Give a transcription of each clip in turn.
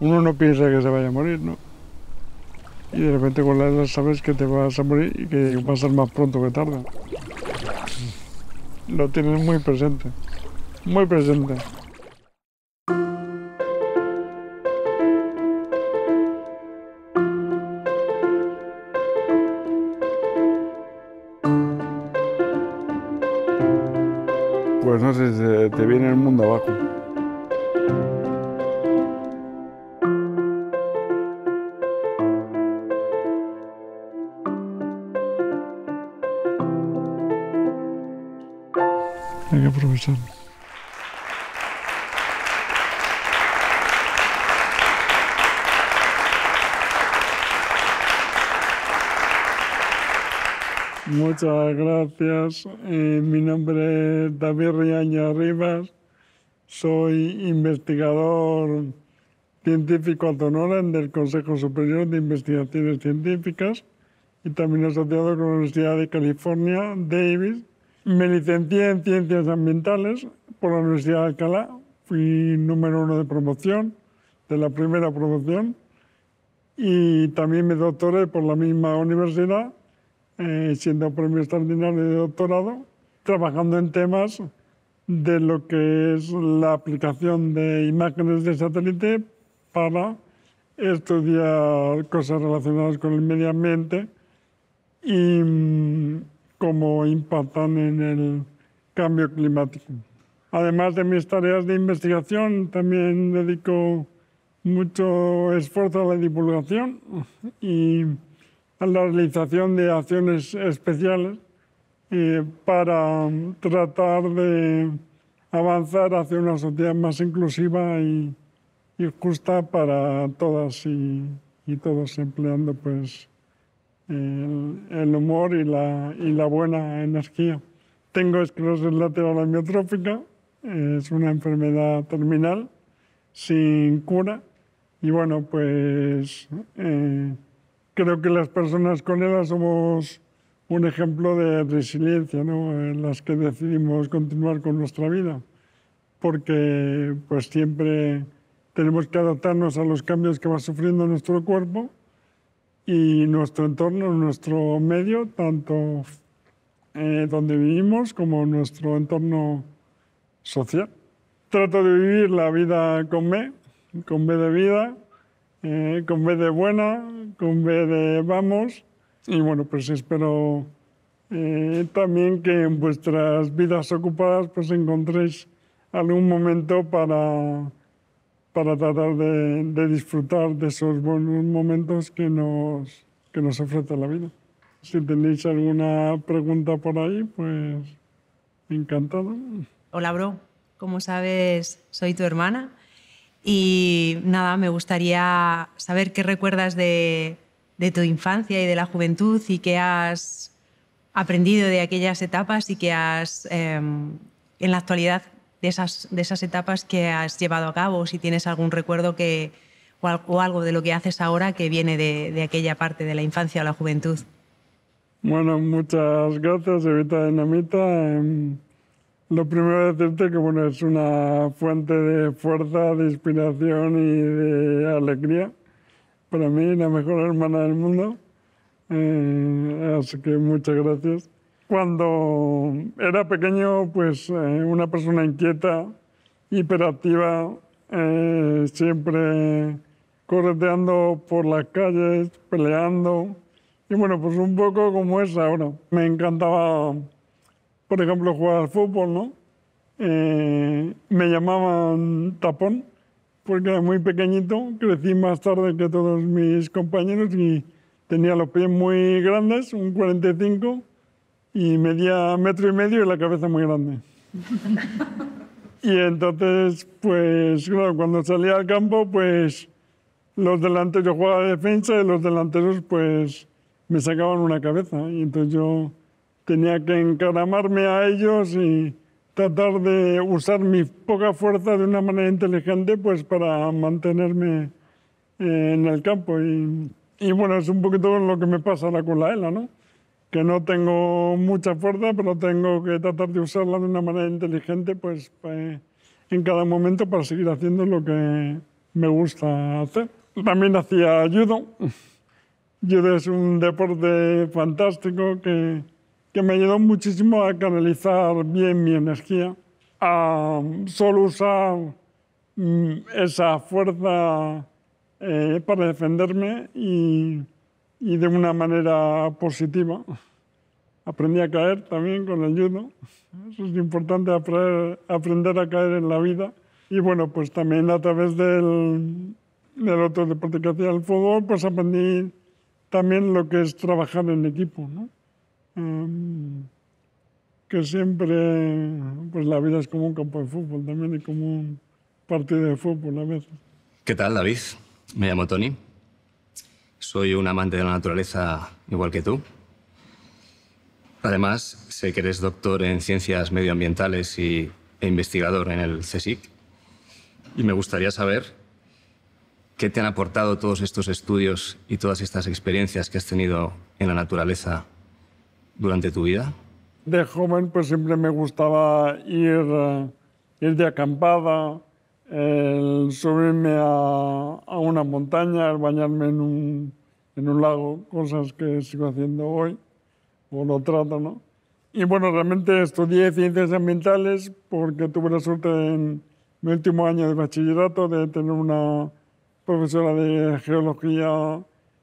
uno no piensa que se vaya a morir, ¿no? Y de repente con la edad sabes que te vas a morir y que va a ser más pronto que tarde. Lo tienes muy presente, muy presente. Pues no sé, te viene el mundo abajo. Muchas gracias. Eh, mi nombre es David Riaña Rivas. Soy investigador científico ad del Consejo Superior de Investigaciones Científicas y también asociado con la Universidad de California, Davis. Me licencié en Ciencias Ambientales por la Universidad de Alcalá. Fui número uno de promoción, de la primera promoción. Y también me doctoré por la misma universidad eh, siendo premio extraordinario de doctorado, trabajando en temas de lo que es la aplicación de imágenes de satélite para estudiar cosas relacionadas con el medio ambiente y mm, cómo impactan en el cambio climático. Además de mis tareas de investigación, también dedico mucho esfuerzo a la divulgación y a la realización de acciones especiales eh, para tratar de avanzar hacia una sociedad más inclusiva y, justa para todas y, todos empleando pues el, humor y la, buena energía. Tengo esclerosis lateral amiotrófica, es una enfermedad terminal sin cura y bueno, pues... Eh, creo que las personas con edad somos un ejemplo de resiliencia, ¿no? en las que decidimos continuar con nuestra vida, porque pues siempre tenemos que adaptarnos a los cambios que va sufriendo nuestro cuerpo y nuestro entorno, nuestro medio, tanto eh, donde vivimos como nuestro entorno social. Trato de vivir la vida con B, con B de vida, eh, con B de buena, con B de vamos. Y bueno, pues espero eh, también que en vuestras vidas ocupadas pues encontréis algún momento para, para tratar de, disfrutar de esos buenos momentos que nos, que nos ofrece la vida. Si tenéis alguna pregunta por ahí, pues encantado. Hola, bro. Como sabes, soy tu hermana y nada, me gustaría saber qué recuerdas de, tu infancia y de la juventud y qué has aprendido de aquellas etapas y qué has, em, en la actualidad, de esas, etapas que has llevado a cabo, si tienes algún recuerdo que, o, algo de lo que haces ahora que viene de, de aquella parte de la infancia o la juventud. Bueno, muchas gracias, Evita Dinamita. Em, lo primero decirte que bueno, es una fuente de fuerza, de inspiración y de alegría. Para mí, la mejor hermana del mundo. Eh, así que muchas gracias. Cuando era pequeño, pues eh, una persona inquieta, hiperactiva, eh, siempre correteando por las calles, peleando. Y bueno, pues un poco como es ahora. Me encantaba por ejemplo, jugar al fútbol, ¿no? Eh, me llamaban tapón porque era muy pequeñito, crecí más tarde que todos mis compañeros y tenía los pies muy grandes, un 45, y medía metro y medio y la cabeza muy grande. y entonces, pues claro, cuando salía al campo, pues los delanteros, yo jugaba de defensa y los delanteros pues me sacaban una cabeza. Y entonces yo tenía que encaramarme a ellos y tratar de usar mi poca fuerza de una manera inteligente pues para mantenerme eh, en el campo. Y, bueno, es un poquito lo que me pasa ahora con la ELA, ¿no? Que no tengo mucha fuerza, pero tengo que tratar de usarla de una manera inteligente pues eh, en cada momento para seguir haciendo lo que me gusta hacer. También hacía judo. Judo es un deporte fantástico que que me ayudó muchísimo a canalizar bien mi energía, a solo usar mm, esa fuerza eh, para defenderme y, de una manera positiva. Aprendí a caer también con el judo. Eso es importante, aprender a caer en la vida. Y bueno, pues también a través del, del otro deporte que hacía el fútbol, pues aprendí también lo que es trabajar en equipo, ¿no? Em, que siempre, pues la vida es como un campo de fútbol también y como un partido de fútbol a veces. ¿Qué tal, David? Me llamo Tony. Soy un amante de la naturaleza igual que tú. Además, sé que eres doctor en ciencias medioambientales y, e investigador en el CSIC. Y me gustaría saber qué te han aportado todos estos estudios y todas estas experiencias que has tenido en la naturaleza durante tu vida? De joven, pues siempre me gustaba ir, eh, ir de acampada, subirme a, una montaña, bañarme en un, en un lago, cosas que sigo haciendo hoy, o lo trato, ¿no? Y bueno, realmente estudié ciencias ambientales porque tuve la suerte en mi último año de bachillerato de tener una profesora de geología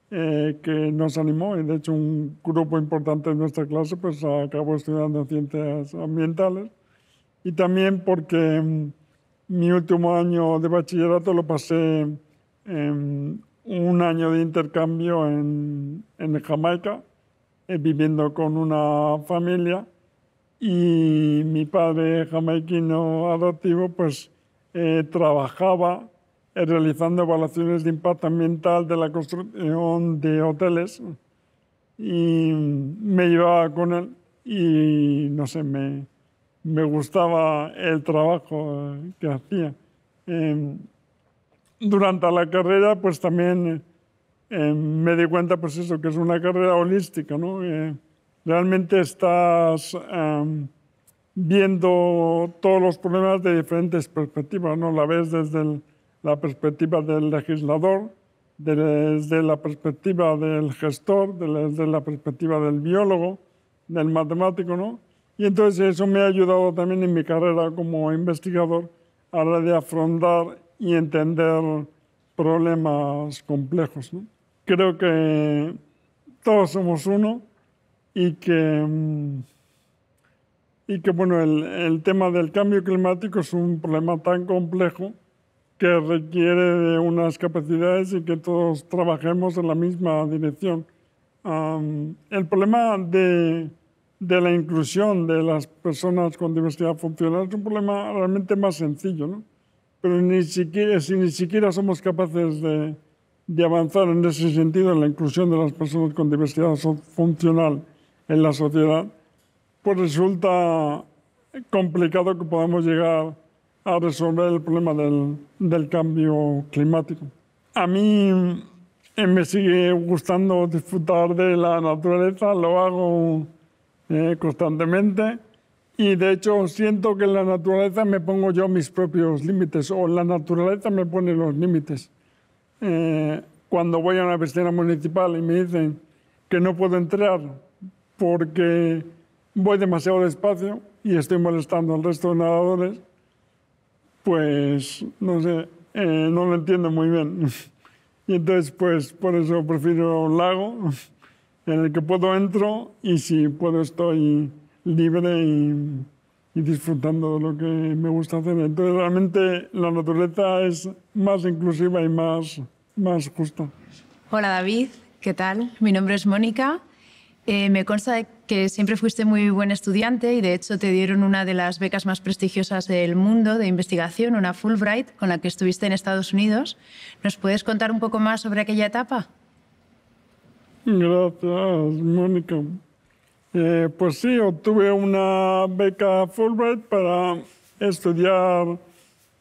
eh, que nos animó y de hecho un grupo importante de nuestra clase pues acabó estudiando ciencias ambientales y también porque mm, mi último año de bachillerato lo pasé en un año de intercambio en, en Jamaica eh, viviendo con una familia y mi padre jamaiquino adoptivo pues eh, trabajaba realizando evaluaciones de impacto ambiental de la construcción de hoteles y me llevaba con él y no sé, me, me gustaba el trabajo que hacía. Em, durante la carrera, pues también em, me di cuenta, pues eso, que es una carrera holística, ¿no? Eh, realmente estás em, viendo todos los problemas de diferentes perspectivas, ¿no? La ves desde el la perspectiva del legislador, desde la perspectiva del gestor, desde la perspectiva del biólogo, del matemático, ¿no? Y entonces eso me ha ayudado también en mi carrera como investigador a la de afrontar y entender problemas complejos. Creo que todos somos uno y que, y que bueno, el, el tema del cambio climático es un problema tan complejo que requiere de unas capacidades y que todos trabajemos en la misma dirección. el problema de, de, la inclusión de las personas con diversidad funcional es un problema realmente más sencillo, ¿no? pero ni siquiera, si ni siquiera somos capaces de, de avanzar en ese sentido, en la inclusión de las personas con diversidad funcional en la sociedad, pues resulta complicado que podamos llegar a resolver el problema del, del cambio climático. A mí eh, me sigue gustando disfrutar de la naturaleza, lo hago eh, constantemente y de hecho siento que en la naturaleza me pongo yo mis propios límites o la naturaleza me pone los límites. Eh, cuando voy a una piscina municipal y me dicen que no puedo entrar porque voy demasiado despacio y estoy molestando al resto de nadadores, pues no sé, eh, no lo entiendo muy bien. Y entonces, pues por eso prefiero un lago en el que puedo entro y si puedo estoy libre y, disfrutando de lo que me gusta hacer. Entonces, realmente la naturaleza es más inclusiva y más, más justa. Hola David, ¿qué tal? Mi nombre es Mónica. Eh, me consta de que siempre fuiste muy buen estudiante y de hecho te dieron una de las becas más prestigiosas del mundo de investigación, una Fulbright, con la que estuviste en Estados Unidos. ¿Nos puedes contar un poco más sobre aquella etapa? Gracias, Mónica. Eh, pues sí, obtuve una beca Fulbright para estudiar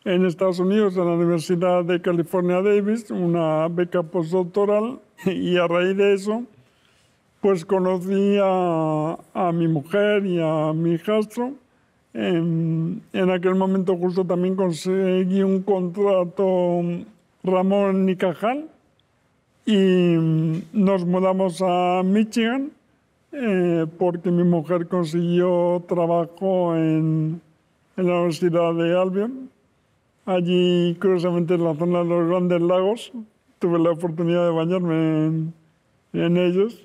en Estados Unidos, en la Universidad de California Davis, una beca postdoctoral, y a raíz de eso pues conocí a, mi mujer y a mi hijastro. En, aquel momento justo también conseguí un contrato Ramón Nicajal y mm, nos mudamos a Michigan eh, porque mi mujer consiguió trabajo en, en la Universidad de Albion. Allí, curiosamente, en la zona de los Grandes Lagos, tuve la oportunidad de bañarme en ellos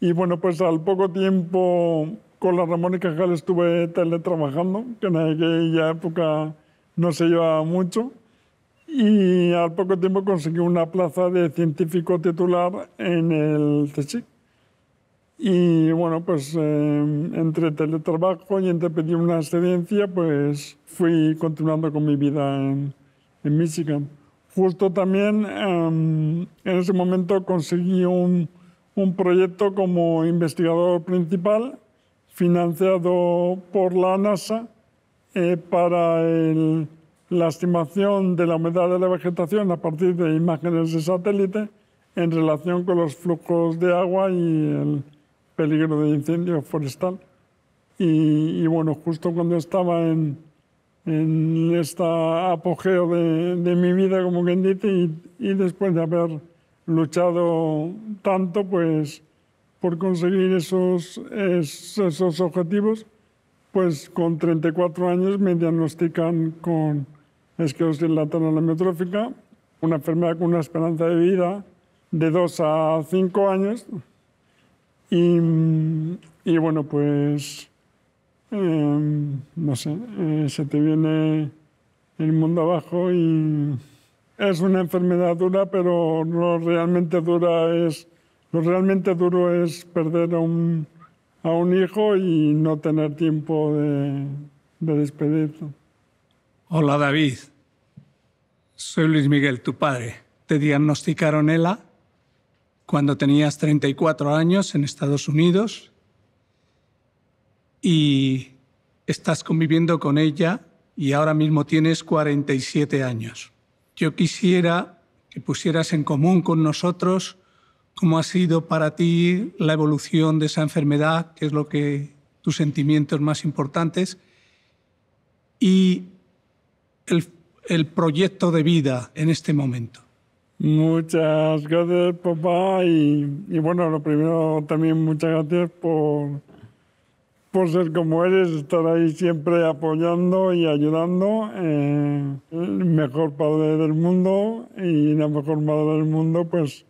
y bueno, pues al poco tiempo con la Ramón y Cajal estuve teletrabajando, que en aquella época no se llevaba mucho. Y al poco tiempo conseguí una plaza de científico titular en el TECHIC. Y bueno, pues eh, entre teletrabajo y entre pedir una excedencia, pues fui continuando con mi vida en, en Michigan. Justo también em, en ese momento conseguí un un proyecto como investigador principal financiado por la NASA eh, para la estimación de la humedad de la vegetación a partir de imágenes de satélite en relación con los flujos de agua y el peligro de incendio forestal. Y, bueno, justo cuando estaba en, en este apogeo de, mi vida, como quien dice, y después de haber luchado tanto pues, por conseguir esos, esos objetivos, pues con 34 años me diagnostican con esclerosis lateral amiotrófica, una enfermedad con una esperanza de vida de 2 a 5 años. Y, y bueno, pues, em, no sé, eh, se te viene el mundo abajo y es una enfermedad dura, pero lo realmente, dura es, lo realmente duro es perder a un, hijo y no tener tiempo de, de despedirlo. Hola David, soy Luis Miguel, tu padre. Te diagnosticaron Ella cuando tenías 34 años en Estados Unidos y estás conviviendo con ella y ahora mismo tienes 47 años. Yo quisiera que pusieras en común con nosotros cómo ha sido para ti la evolución de esa enfermedad, que es lo que tus sentimientos más importantes y el, proyecto de vida en este momento. Muchas gracias, papá. Y, y, bueno, lo primero también muchas gracias por por ser como eres, estar ahí siempre apoyando y ayudando. Eh, el mejor padre del mundo y la mejor madre del mundo, pues,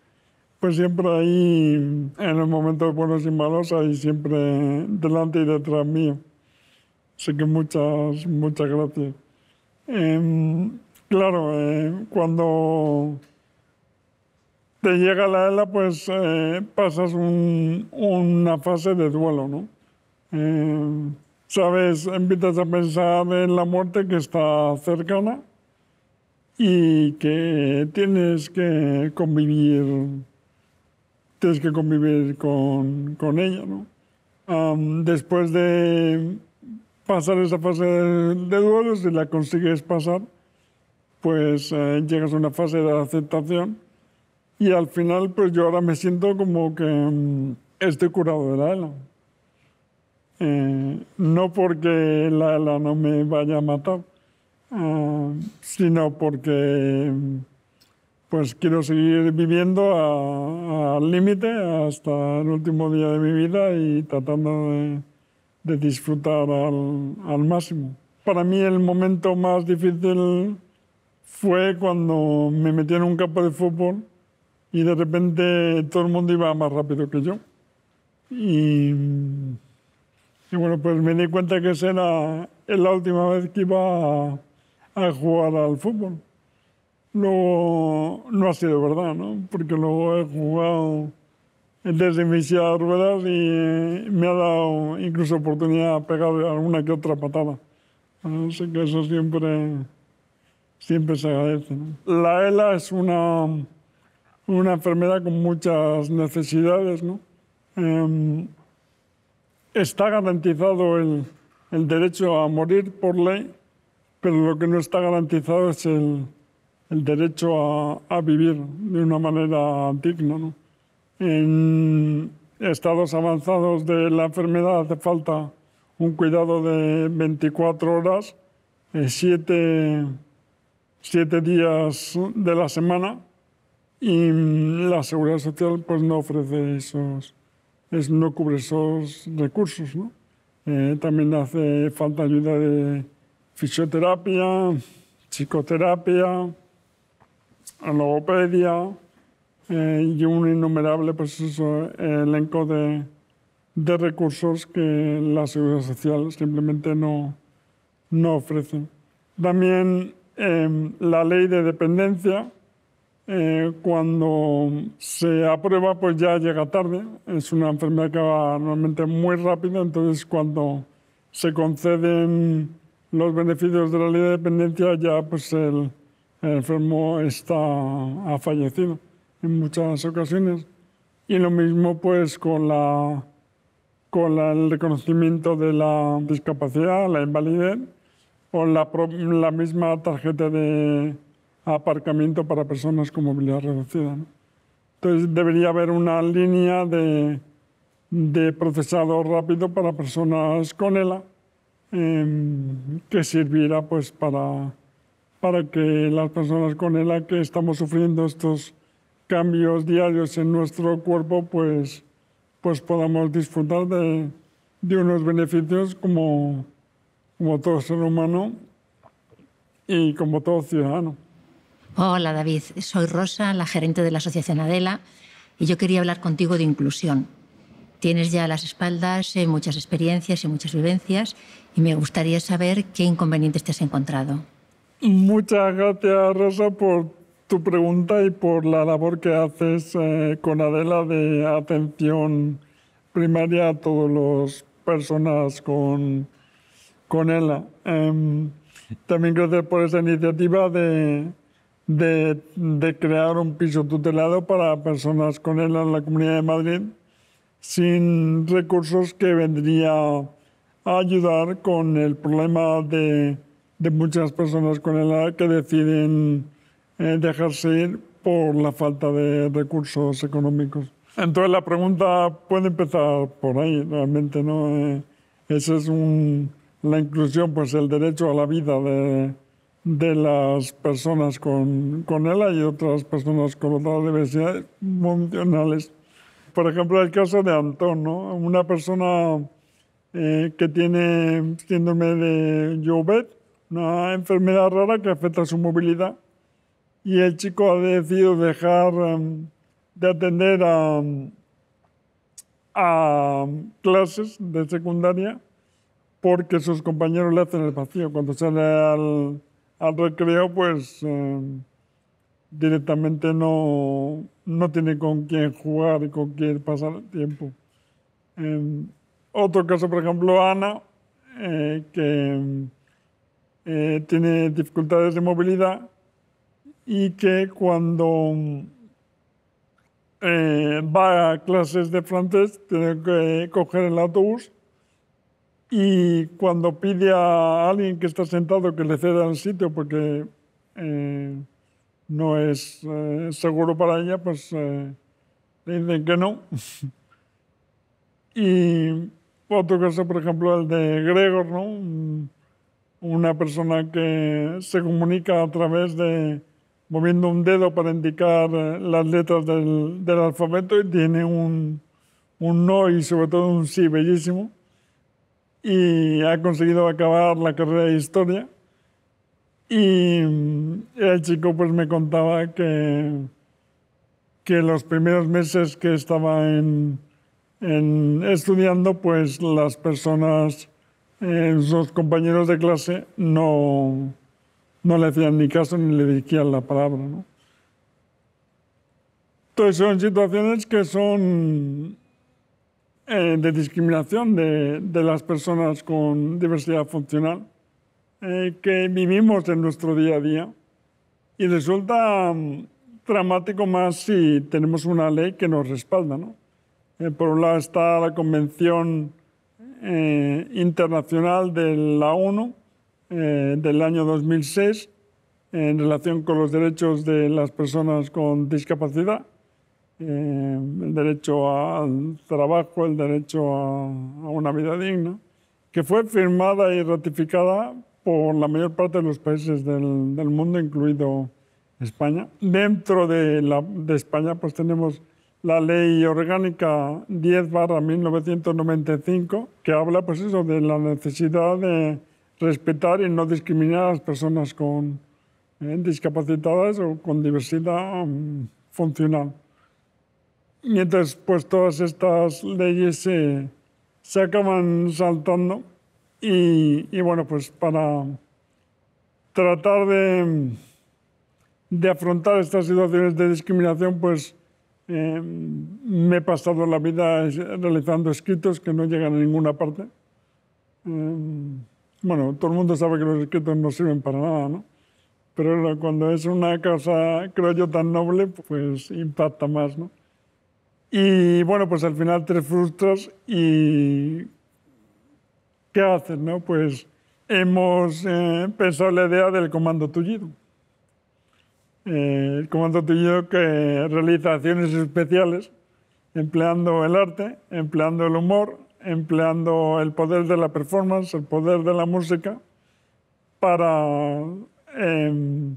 pues siempre ahí, en los momentos buenos y malos, ahí siempre delante y detrás mío. Así que muchas, muchas gracias. Em, claro, eh, cuando te llega la ELA, pues eh, pasas una fase de duelo, ¿no? Mm. sabes, empiezas a pensar en la muerte que está cercana y que tienes que convivir, tienes que convivir con, con ella, ¿no? después de pasar esa fase de, duelo, si la consigues pasar, pues eh, llegas a una fase de aceptación y al final pues yo ahora me siento como que mm, estoy curado de la eh, no porque la ELA no me vaya a matar, eh, sino porque pues quiero seguir viviendo al límite hasta el último día de mi vida y tratando de, disfrutar al, al, máximo. Para mí el momento más difícil fue cuando me metí en un campo de fútbol y de repente todo el mundo iba más rápido que yo. Y y bueno, pues me di cuenta que esa era la última vez que iba a, jugar al fútbol. Luego no ha sido verdad, ¿no? Porque luego he jugado desde mi silla de ruedas y eh, me ha dado incluso oportunidad de pegar alguna que otra patada. Así que eso siempre, siempre se agradece. La ELA es una, una enfermedad con muchas necesidades, ¿no? Em, está garantizado el, derecho a morir por ley, pero lo que no está garantizado es el, derecho a, vivir de una manera digna. ¿no? En estados avanzados de la enfermedad hace falta un cuidado de 24 horas, 7 eh, siete días de la semana y la seguridad social pues no ofrece esos, es, no cubre esos recursos. ¿no? Eh, también hace falta ayuda de fisioterapia, psicoterapia, logopedia eh, y un innumerable pues, elenco de, recursos que la seguridad social simplemente no, ofrece. También em, la ley de dependencia eh, cuando se aprueba, pues ya llega tarde. Es una enfermedad que va normalmente muy rápida, entonces cuando se conceden los beneficios de la ley de dependencia, ya pues el, enfermo está, ha fallecido en muchas ocasiones. Y lo mismo pues con, la, con el reconocimiento de la discapacidad, la invalidez, o la misma tarjeta de aparcamiento para personas con movilidad reducida. Entonces debería haber una línea de, de procesado rápido para personas con ELA em, que sirviera pues para, para que las personas con ELA que estamos sufriendo estos cambios diarios en nuestro cuerpo pues, pues podamos disfrutar de, de unos beneficios como, como todo ser humano y como todo ciudadano. Hola David, soy Rosa, la gerente de la Asociación Adela, y yo quería hablar contigo de inclusión. Tienes ya las espaldas eh, muchas experiencias y muchas vivencias, y me gustaría saber qué inconvenientes te has encontrado. Muchas gracias Rosa por tu pregunta y por la labor que haces eh, con Adela de atención primaria a todas las personas con, con ELA. Em, también gracias por esa iniciativa de de, crear un piso tutelado para personas con él en la Comunidad de Madrid, sin recursos que vendría a ayudar con el problema de, de muchas personas con él que deciden eh, dejarse ir por la falta de recursos económicos. Entonces la pregunta puede empezar por ahí, realmente, ¿no? Eh, esa es la inclusión, pues el derecho a la vida de, de las personas con, con y otras personas con otras diversidades funcionales. Por ejemplo, el caso de Antón, una persona eh, que tiene síndrome de Jovet, una enfermedad rara que afecta su movilidad, y el chico ha decidido dejar em, de atender a, a clases de secundaria porque sus compañeros le hacen el vacío. Cuando sale al, al ah, recreo, pues, pues eh, directamente no, tiene con quién jugar y con quién pasar el tiempo. otro caso, por ejemplo, Ana, eh, que eh, tiene dificultades de movilidad y que cuando va a clases de francés tiene que coger el autobús y cuando pide a alguien que está sentado que le ceda el sitio porque eh, no es eh, seguro para ella, pues eh, le dicen que no. y otro caso, por ejemplo, el de Gregor, ¿no? Mm, una persona que se comunica a través de moviendo un dedo para indicar las letras del, del alfabeto y tiene un, un no y sobre todo un sí bellísimo y ha conseguido acabar la carrera de historia. Y mm, el chico pues me contaba que, que los primeros meses que estaba en, en estudiando, pues las personas, eh, sus compañeros de clase, no, no le hacían ni caso ni le dirigían la palabra. ¿no? Entonces son situaciones que son eh, de discriminación de, de, las personas con diversidad funcional eh, que vivimos en nuestro día a día. Y resulta mm, dramático más si tenemos una ley que nos respalda. ¿no? Eh, por un lado está la Convención Internacional de la ONU del año 2006 en relación con los derechos de las personas con discapacidad eh, el derecho al trabajo, el derecho a, una vida digna, que fue firmada y ratificada por la mayor parte de los países del, mundo, incluido España. Dentro de, España pues tenemos la ley orgánica 10 1995, que habla pues, eso, de la necesidad de respetar y no discriminar a las personas con eh, o con diversidad mm, funcional. Y entonces, pues todas estas leyes se, acaban saltando. Y, bueno, pues para tratar de, de afrontar estas situaciones de discriminación, pues eh, me he pasado la vida realizando escritos que no llegan a ninguna parte. Eh, bueno, todo el mundo sabe que los escritos no sirven para nada, ¿no? Pero cuando es una causa, creo yo, tan noble, pues impacta más, ¿no? Y bueno, pues al final tres frutos y ¿qué hacen? Pues hemos eh, pensado la idea del comando tullido. Eh, el comando tullido que realiza acciones especiales empleando el arte, empleando el humor, empleando el poder de la performance, el poder de la música para... Em,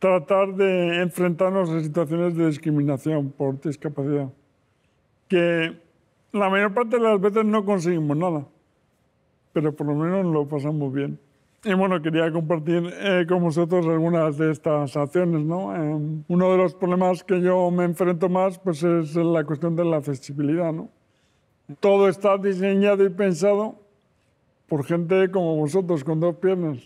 tratar de enfrentarnos a situaciones de discriminación por discapacidad, que la mayor parte de las veces no conseguimos nada, pero por lo menos lo pasamos bien. Y bueno, quería compartir eh, con vosotros algunas de estas acciones. Em, uno de los problemas que yo me enfrento más pues, es la cuestión de la accesibilidad. Todo está diseñado y pensado por gente como vosotros, con dos piernas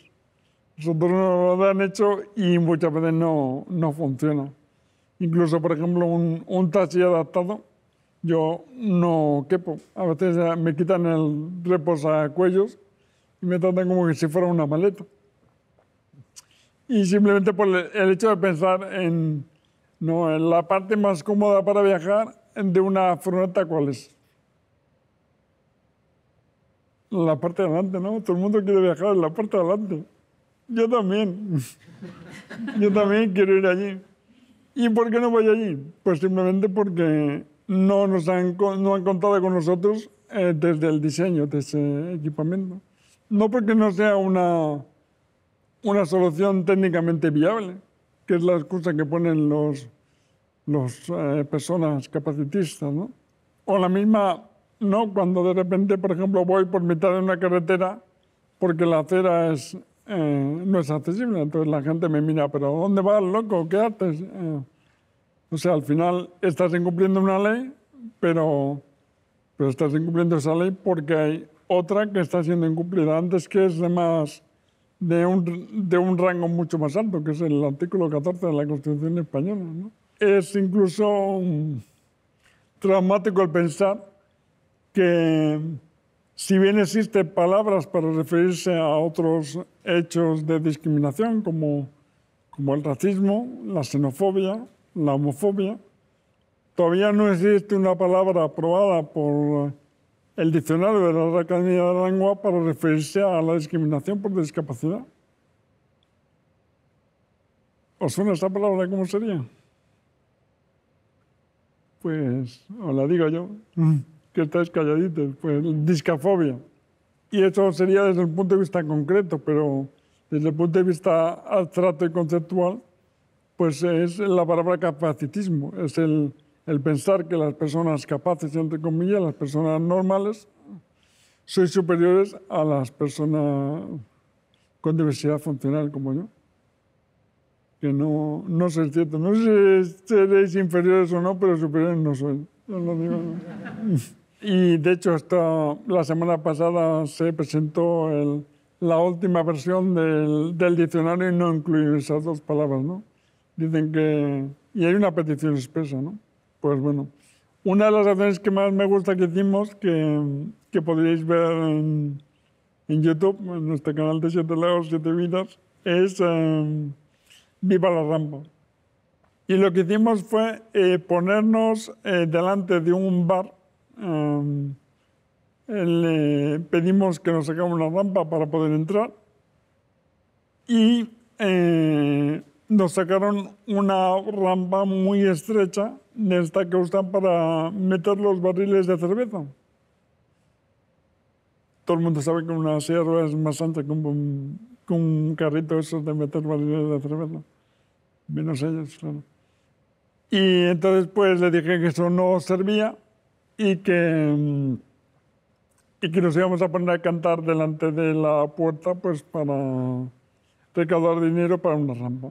nosotros no lo han hecho y muchas veces no, no funciona. Incluso, por ejemplo, un, taxi adaptado, yo no quepo. A veces me quitan el reposacuellos y me tratan como que si fuera una maleta. Y simplemente por el hecho de pensar en, no, en la parte más cómoda para viajar de una furgoneta, ¿cuál es? La parte de adelante, ¿no? Todo el mundo quiere viajar en la parte de adelante. Yo también. Yo también quiero ir allí. ¿Y por qué no voy allí? Pues simplemente porque no, nos han, no han contado con nosotros eh, desde el diseño de ese equipamiento. No porque no sea una, una solución técnicamente viable, que es la excusa que ponen los, los eh, personas capacitistas, ¿no? O la misma, no, cuando de repente, por ejemplo, voy por mitad de una carretera porque la acera es, eh, no es accesible. Entonces la gente me mira, pero ¿dónde vas, loco? ¿Qué haces? Eh, o sea, al final estás incumpliendo una ley, pero, pero estás incumpliendo esa ley porque hay otra que está siendo incumplida antes que es de más de un, rango mucho más alto, que es el artículo 14 de la Constitución española. Es incluso mm, traumático el pensar que si bien existen palabras para referirse a otros hechos de discriminación, como, como el racismo, la xenofobia, la homofobia, todavía no existe una palabra aprobada por el diccionario de la Academia de la Lengua para referirse a la discriminación por discapacidad. ¿Os suena esta palabra? ¿Cómo sería? Pues os la digo yo. Mm que estáis calladitos, pues discafobia. Y eso sería desde el punto de vista concreto, pero desde el punto de vista abstracto y conceptual, pues es la palabra capacitismo, es el, pensar que las personas capaces, entre comillas, las personas normales, soy superiores a las personas con diversidad funcional como yo. Que no, no cierto. No sé si seréis inferiores o no, pero superiores no soy. No lo digo. Y de hecho, esta, la semana pasada se presentó la última versión del, diccionario y no incluye esas dos palabras, ¿no? Dicen que... Y hay una petición expresa, ¿no? Pues bueno, una de las razones que más me gusta que hicimos, que, que podríais ver en, YouTube, en nuestro canal de Siete Lagos, Siete Vidas, es eh, Viva la Rampa. Y lo que hicimos fue eh, ponernos eh, delante de un bar le eh, pedimos que nos sacara una rampa para poder entrar y eh, nos sacaron una rampa muy estrecha de esta que usan para meter los barriles de cerveza. Todo el mundo sabe que una sierra es más ancha que un, carrito eso de meter barriles de cerveza. Menos ellos, claro. Y entonces pues le dije que eso no servía y que, mm, y que nos íbamos a poner a cantar delante de la puerta pues para recaudar dinero para una rampa.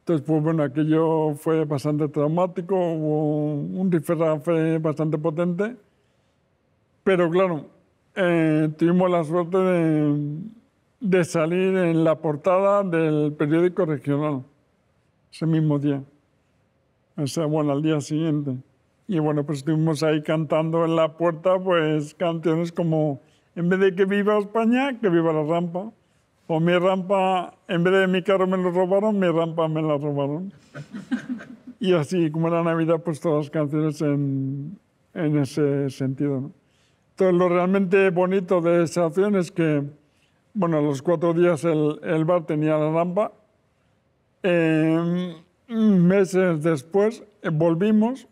Entonces, pues bueno, aquello fue bastante traumático, hubo un rifirrafe bastante potente, pero claro, eh, tuvimos la suerte de, de salir en la portada del periódico regional ese mismo día. O sea, bueno, al día siguiente. Y bueno, pues estuvimos ahí cantando en la puerta, pues canciones como, en vez de que viva España, que viva la rampa. O mi rampa, en vez de mi carro me lo robaron, mi rampa me la robaron. y así, como era Navidad, pues todas las canciones en, en ese sentido. Entonces, lo realmente bonito de esa acción es que, bueno, los cuatro días el, el bar tenía la rampa. Em, meses después eh, volvimos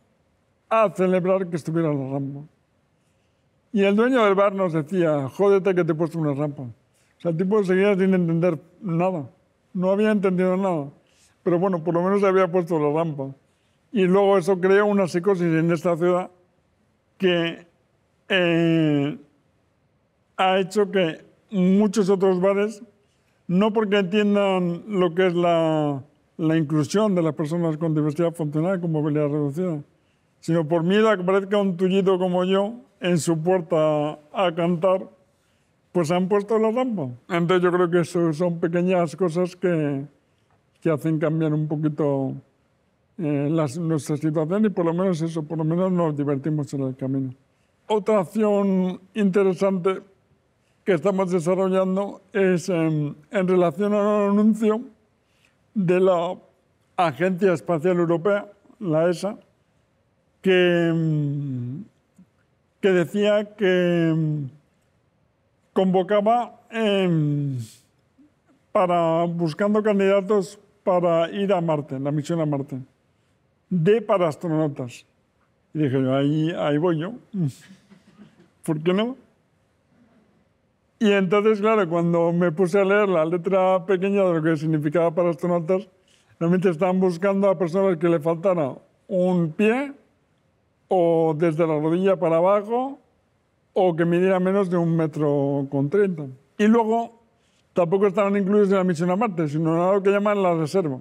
a celebrar que estuviera la rampa. Y el dueño del bar nos decía, jódete que te he puesto una rampa. O sea, el tipo seguía sin entender nada. No había entendido nada. Pero bueno, por lo menos había puesto la rampa. Y luego eso creó una psicosis en esta ciudad que eh, ha hecho que muchos otros bares, no porque entiendan lo que es la, inclusión de las personas con diversidad funcional como movilidad reducida, sino por miedo a que parezca un tullido como yo en su puerta a cantar, pues han puesto la rampa. Entonces yo creo que eso son pequeñas cosas que, que hacen cambiar un poquito eh, nuestra situación y por lo menos eso, por lo menos nos divertimos en el camino. Otra acción interesante que estamos desarrollando es en, em, en relación al anuncio de la Agencia Espacial Europea, la ESA, que, mm, que decía que mm, convocaba em, para buscando candidatos para ir a Marte, la misión a Marte, de para astronautas. Y dije yo, ahí, ahí voy yo. ¿Por qué no? Y entonces, claro, cuando me puse a leer la letra pequeña de lo que significaba para astronautas, realmente estaban buscando a personas que le faltara un pie o desde la rodilla para abajo o que midiera menos de un metro con treinta. Y luego tampoco estaban incluidos en la misión a Marte, sino en algo que llaman la reserva.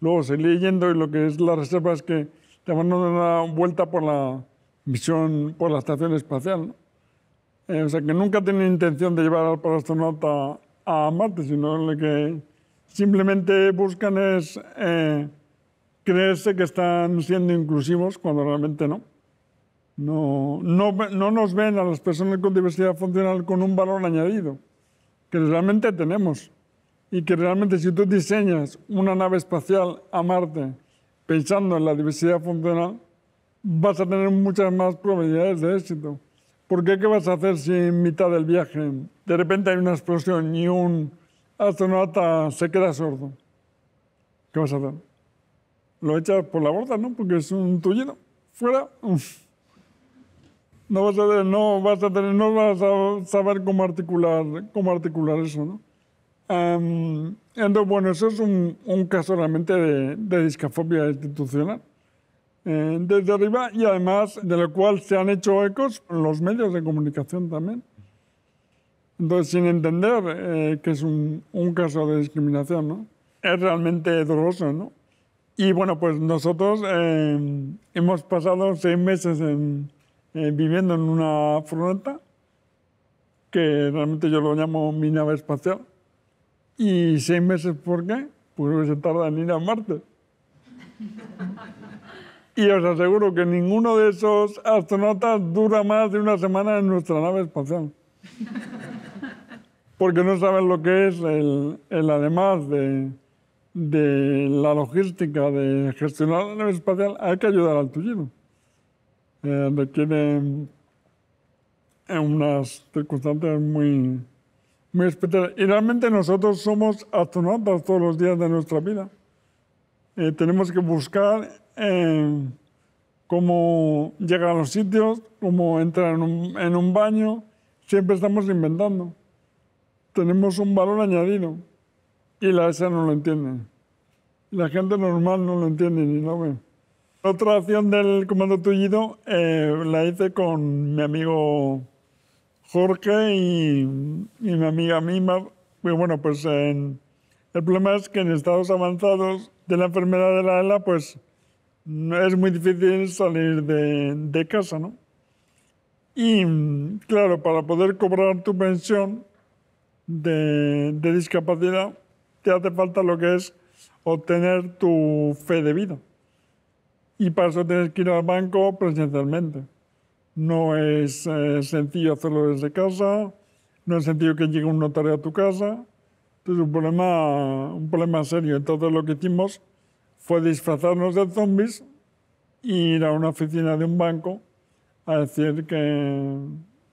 Luego seguí yendo y lo que es la reserva es que te van una vuelta por la misión, por la estación espacial. Eh, o sea que nunca tienen intención de llevar al astronauta a Marte, sino lo que simplemente buscan es eh, creerse que están siendo inclusivos cuando realmente no. No, no, nos ven a las personas con diversidad funcional con un valor añadido que realmente tenemos y que realmente si tú diseñas una nave espacial a Marte pensando en la diversidad funcional, vas a tener muchas más probabilidades de éxito. ¿Por ¿qué vas a hacer si en mitad del viaje de repente hay una explosión y un astronauta se queda sordo? ¿Qué vas a hacer? Lo echas por la borda, ¿no? Porque es un tullido. Fuera no vas a, no vas a tener, no vas a saber cómo articular, cómo articular eso, ¿no? entonces, bueno, eso es un, caso realmente de, de discafobia institucional eh, desde arriba y además de lo cual se han hecho ecos los medios de comunicación también. Entonces, sin entender eh, que es un, caso de discriminación, ¿no? Es realmente doloroso, ¿no? Y bueno, pues nosotros eh, hemos pasado seis meses en, eh, viviendo en una furgoneta que realmente yo lo llamo mi nave espacial. ¿Y seis meses por qué? Pues se tarda en ir a Marte. Y os aseguro que ninguno de esos astronautas dura más de una semana en nuestra nave espacial. Porque no saben lo que es el, además de, de, la logística de gestionar la nave espacial, hay que ayudar al tuyo eh, requiere unas circunstancias muy, muy especiales. Y realmente nosotros somos astronautas todos los días de nuestra vida. Eh, tenemos que buscar eh, cómo llegar a los sitios, cómo entrar en un, en un baño. Siempre estamos inventando. Tenemos un valor añadido y la ESA no lo entiende. La gente normal no lo entiende ni lo ve. Otra acción del comando tullido eh, la hice con mi amigo Jorge y, mi amiga Mima. bueno, pues el problema es que en estados avanzados de la enfermedad de la ELA, pues es muy difícil salir de, casa, ¿no? Y claro, para poder cobrar tu pensión de discapacidad, te hace falta lo que es obtener tu fe de vida y para eso tienes que ir al banco presencialmente. No es eh, sencillo hacerlo desde casa, no es sencillo que llegue un notario a tu casa. Entonces, un problema, un problema serio. Entonces, lo que hicimos fue disfrazarnos de zombies e ir a una oficina de un banco a decir que,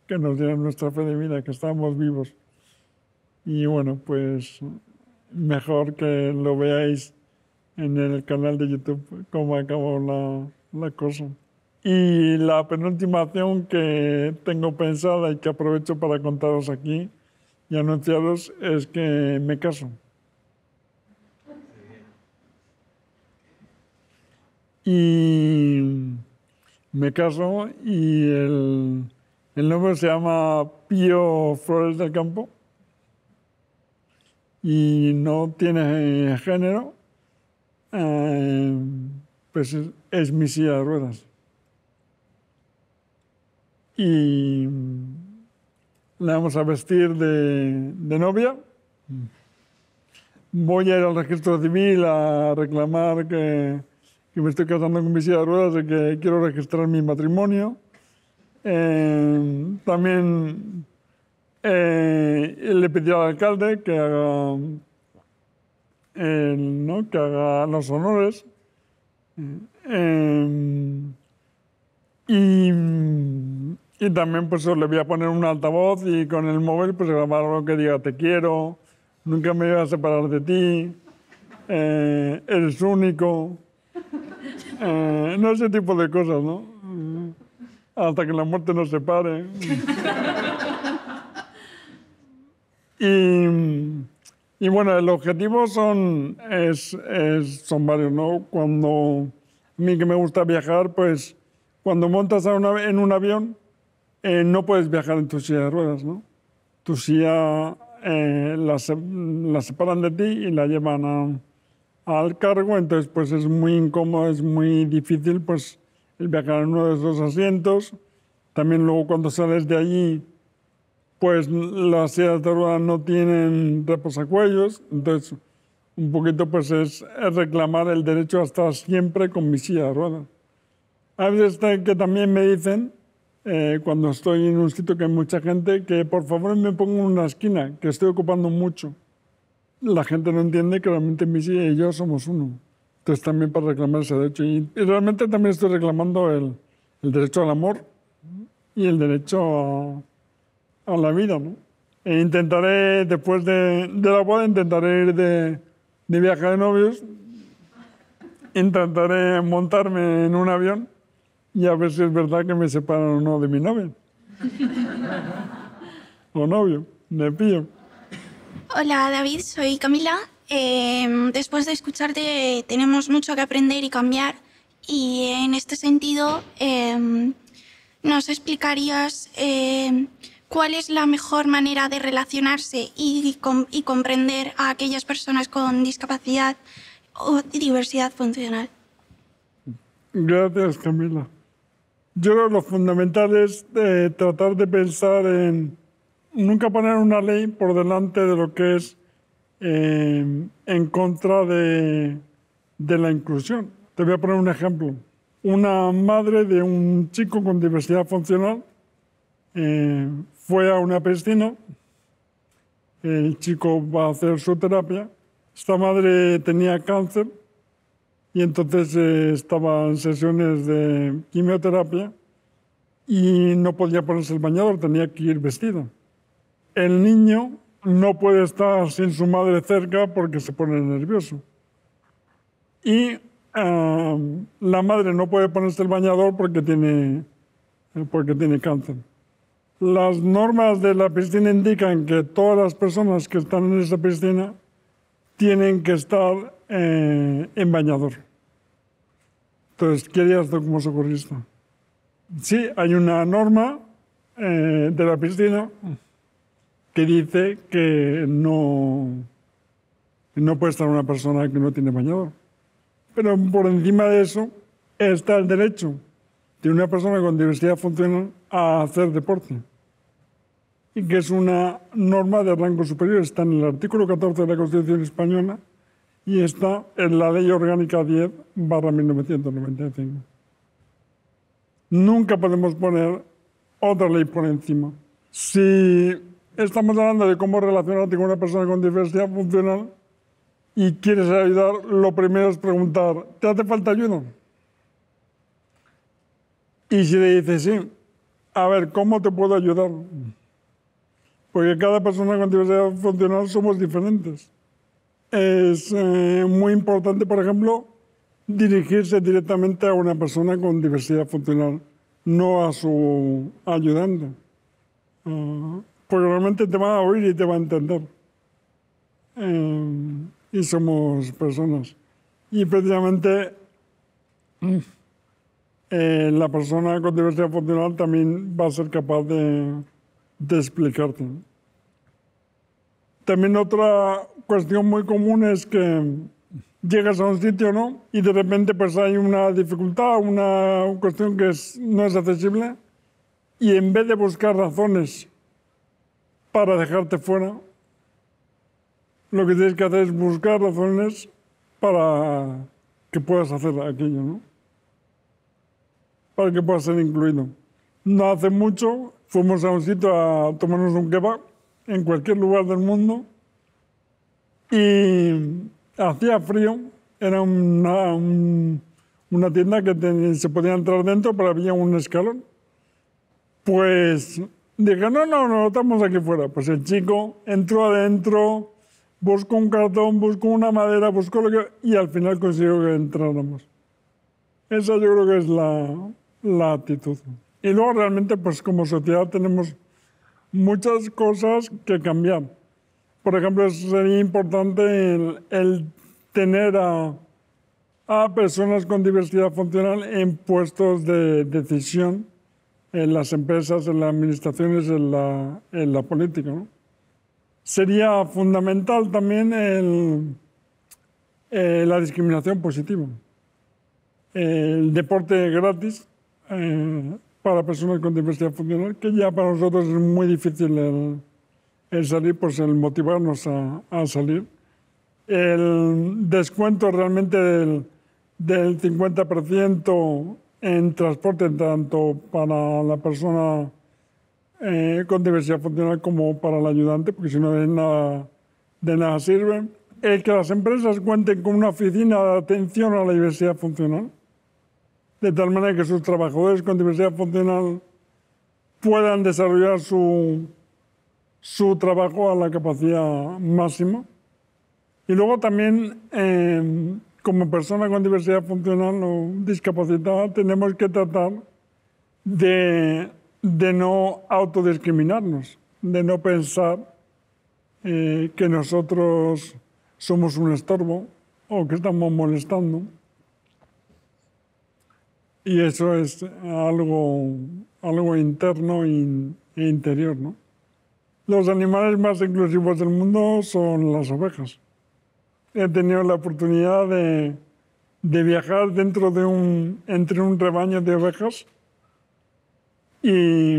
que nos dieron nuestra fe de vida, que estábamos vivos. Y bueno, pues mejor que lo veáis en el canal de YouTube cómo acabó la, cosa. Y la penúltima acción que tengo pensada y que aprovecho para contaros aquí y anunciaros es que me caso. Y me caso y el, el nombre se llama Pío Flores del Campo y no tiene género eh, pues es, mi silla de ruedas. Y mm, le vamos a vestir de, novia. Mm. Voy a ir al registro civil a reclamar que, me estoy casando con mi silla de ruedas y que quiero registrar mi matrimonio. Em, también eh, le pidió al alcalde que haga ¿no? que haga los honores. Em, y, también pues le voy a poner un altavoz y con el móvil pues grabar lo que diga te quiero, nunca me voy a separar de ti, eh, eres único, eh, no ese tipo de cosas, ¿no? Hasta que la muerte nos separe. y, y bueno, el objetivo son, es, son varios, ¿no? Cuando a mí que me gusta viajar, pues cuando montas una, en un avión, eh, no puedes viajar en tu silla de ruedas, ¿no? Tu silla eh, la, separan de ti y la llevan al cargo, entonces pues es muy incómodo, es muy difícil pues el viajar en uno de esos asientos. También luego cuando sales de allí pues las sillas de ruedas no tienen reposacuellos, entonces un poquito pues es, reclamar el derecho a estar siempre con mi silla de ruedas. A veces que también me dicen, eh, cuando estoy en un sitio que hay mucha gente, que por favor me pongo en una esquina, que estoy ocupando mucho. La gente no entiende que realmente mi silla y yo somos uno. Entonces también para reclamar ese derecho. Y, realmente también estoy reclamando el derecho al amor y el derecho a a la vida, ¿no? E intentaré, después de, la boda, intentaré ir de, de viaje de novios, intentaré montarme en un avión y a ver si es verdad que me separan o no de mi novia. o novio, de pillo. Hola David, soy Camila. Em, después de escucharte tenemos mucho que aprender y cambiar y en este sentido em, nos explicarías em, cuál es la mejor manera de relacionarse y, comprender a aquellas personas con discapacidad o diversidad funcional. Gracias, Camila. Yo creo que lo fundamental es eh, tratar de pensar en nunca poner una ley por delante de lo que es em, en contra de, la inclusión. Te voy a poner un ejemplo. Una madre de un chico con diversidad funcional eh, fue a una piscina, el chico va a hacer su terapia, esta madre tenía cáncer y entonces eh, estaba en sesiones de quimioterapia y no podía ponerse el bañador, tenía que ir vestido. El niño no puede estar sin su madre cerca porque se pone nervioso. Y ah, la madre no puede ponerse el bañador porque tiene, porque tiene cáncer. Las normas de la piscina indican que todas las personas que están en esa piscina tienen que estar eh, en bañador. Entonces, ¿qué harías tú como socorrista? Sí, hay una norma eh, de la piscina que dice que no, no puede estar una persona que no tiene bañador. Pero por encima de eso está el derecho de una persona con diversidad funcional a hacer deporte y que es una norma de rango superior. Está en el artículo 14 de la Constitución española y está en la Ley Orgánica 10 barra 1995. Nunca podemos poner otra ley por encima. Si estamos hablando de cómo relacionarte con una persona con diversidad funcional y quieres ayudar, lo primero es preguntar, ¿te hace falta ayuda? Y si le dices sí, a ver, ¿cómo te puedo ayudar? porque cada persona con diversidad funcional somos diferentes. Es eh, muy importante, por ejemplo, dirigirse directamente a una persona con diversidad funcional, no a su ayudante. Ah, porque realmente te va a oír y te va a entender. Eh, y somos personas. Y precisamente eh, la persona con diversidad funcional también va a ser capaz de de explicarte. También otra cuestión muy común es que llegas a un sitio, ¿no? Y de repente pues hay una dificultad, una cuestión que no es accesible, y en vez de buscar razones para dejarte fuera, lo que tienes que hacer es buscar razones para que puedas hacer aquello, ¿no? Para que puedas ser incluido. No hace mucho Fuimos a un sitio a tomarnos un kebab en cualquier lugar del mundo y hacía frío. Era una, tienda que se podía entrar dentro, pero había un escalón. Pues dije, no, no, no, estamos aquí fuera. Pues el chico entró adentro, buscó un cartón, buscó una madera, buscó lo que... Y al final consiguió que entráramos. Esa yo creo que es la, la actitud. Y luego realmente, pues como sociedad tenemos muchas cosas que cambiar. Por ejemplo, sería importante el, tener a, personas con diversidad funcional en puestos de decisión en las empresas, en las administraciones, en la, en política. Sería fundamental también el, eh, la discriminación positiva. El deporte gratis. Eh, para personas con diversidad funcional, que ya para nosotros es muy difícil el, salir, pues el motivarnos a, salir. El descuento realmente del, 50% en transporte, tanto para la persona eh, con diversidad funcional como para el ayudante, porque si no de nada, de nada sirve. El que las empresas cuenten con una oficina de atención a la diversidad funcional de tal manera que sus trabajadores con diversidad funcional puedan desarrollar su, trabajo a la capacidad máxima. Y luego también, em, como persona con diversidad funcional o discapacitada, tenemos que tratar de, de no autodiscriminarnos, de no pensar eh, que nosotros somos un estorbo o que estamos molestando. Y eso es algo, algo interno e interior, Los animales más inclusivos del mundo son las ovejas. He tenido la oportunidad de, viajar dentro de un, entre un rebaño de ovejas y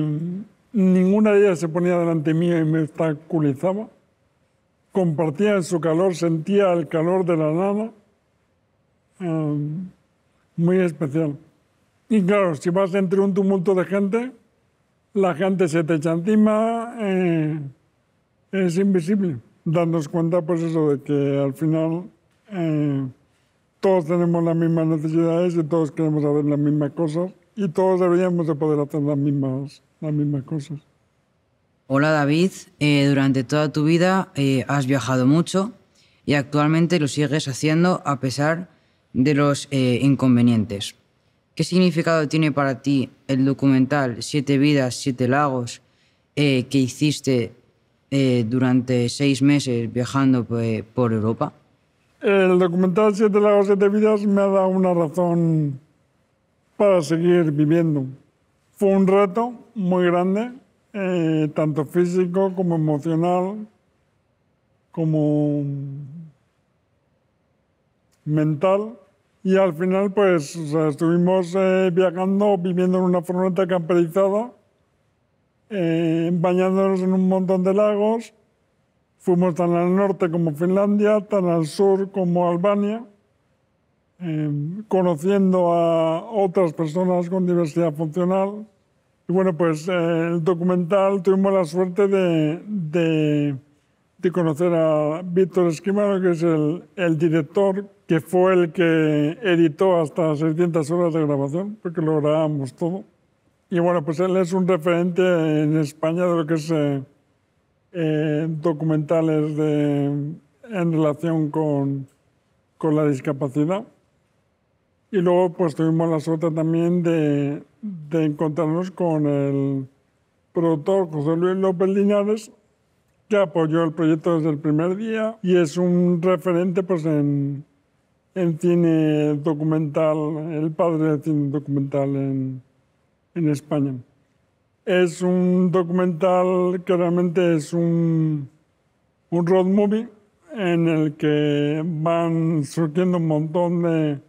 ninguna de ellas se ponía delante mío y me obstaculizaba. Compartía su calor, sentía el calor de la nada. Eh, muy especial. Y claro, si vas entre un tumulto de gente, la gente se te echa encima, eh, es invisible. Dándonos cuenta, pues eso, de que al final eh, todos tenemos las mismas necesidades y todos queremos hacer las mismas cosas y todos deberíamos de poder hacer las mismas, las mismas cosas. Hola David, eh, durante toda tu vida has viajado mucho y actualmente lo sigues haciendo a pesar de los inconvenientes. ¿Qué significado tiene para ti el documental Siete vidas, siete lagos eh, que hiciste eh, durante seis meses viajando por Europa? El documental Siete lagos, siete vidas me ha dado una razón para seguir viviendo. Fue un reto muy grande, eh, tanto físico como emocional, como mental y al final pues estuvimos eh, viajando, viviendo en una furgoneta camperizada, eh, bañándonos en un montón de lagos, fuimos tan al norte como Finlandia, tan al sur como Albania, em, conociendo a otras personas con diversidad funcional. Y bueno, pues eh, el documental tuvimos la suerte de de conocer a Víctor Esquimano, que es el, el, director que fue el que editó hasta 600 horas de grabación, porque lo grabamos todo. Y bueno, pues él es un referente en España de lo que es eh, eh, documentales de, en relación con, con la discapacidad. Y luego pues tuvimos la suerte también de, de encontrarnos con el productor José Luis López Linares, que apoyó el proyecto desde el primer día y es un referente pues, en, cine documental, el padre del cine documental en, España. Es un documental que realmente es un, road movie en el que van surgiendo un montón de,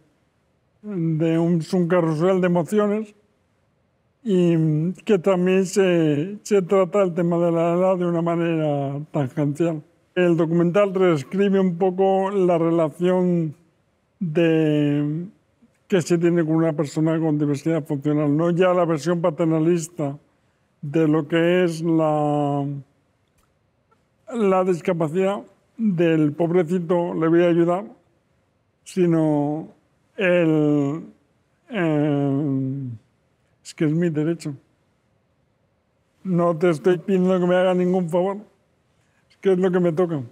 de un carrusel de emociones y mm, que también se, se, trata el tema de la edad de una manera tangencial. El documental reescribe un poco la relación de, mm, que se tiene con una persona con diversidad funcional, no ya la versión paternalista de lo que es la, la discapacidad del pobrecito le voy a ayudar, sino el es que es mi derecho. No te estoy pidiendo que me haga ningún favor. Es que es lo que me toca.